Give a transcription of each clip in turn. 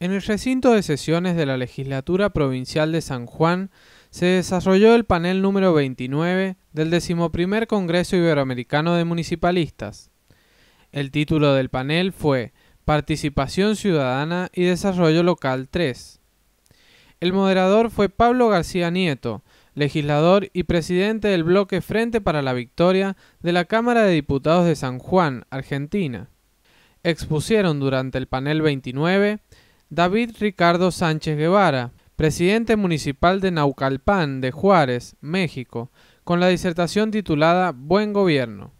En el recinto de sesiones de la legislatura provincial de San Juan se desarrolló el panel número 29 del XI Congreso Iberoamericano de Municipalistas. El título del panel fue Participación Ciudadana y Desarrollo Local 3. El moderador fue Pablo García Nieto, legislador y presidente del bloque Frente para la Victoria de la Cámara de Diputados de San Juan, Argentina. Expusieron durante el panel 29 David Ricardo Sánchez Guevara, presidente municipal de Naucalpan de Juárez, México, con la disertación titulada Buen Gobierno.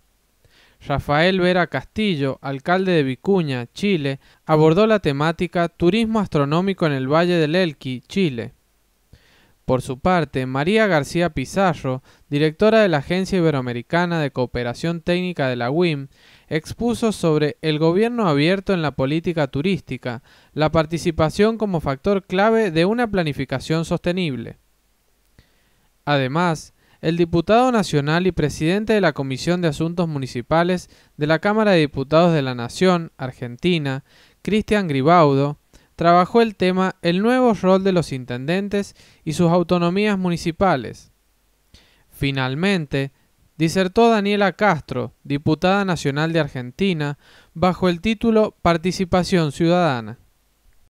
Rafael Vera Castillo, alcalde de Vicuña, Chile, abordó la temática Turismo astronómico en el Valle del Elqui, Chile. Por su parte, María García Pizarro, directora de la Agencia Iberoamericana de Cooperación Técnica de la UIM, expuso sobre el gobierno abierto en la política turística, la participación como factor clave de una planificación sostenible. Además, el diputado nacional y presidente de la Comisión de Asuntos Municipales de la Cámara de Diputados de la Nación, Argentina, Cristian Gribaudo, trabajó el tema el nuevo rol de los intendentes y sus autonomías municipales. Finalmente, disertó Daniela Castro, diputada nacional de Argentina, bajo el título Participación Ciudadana.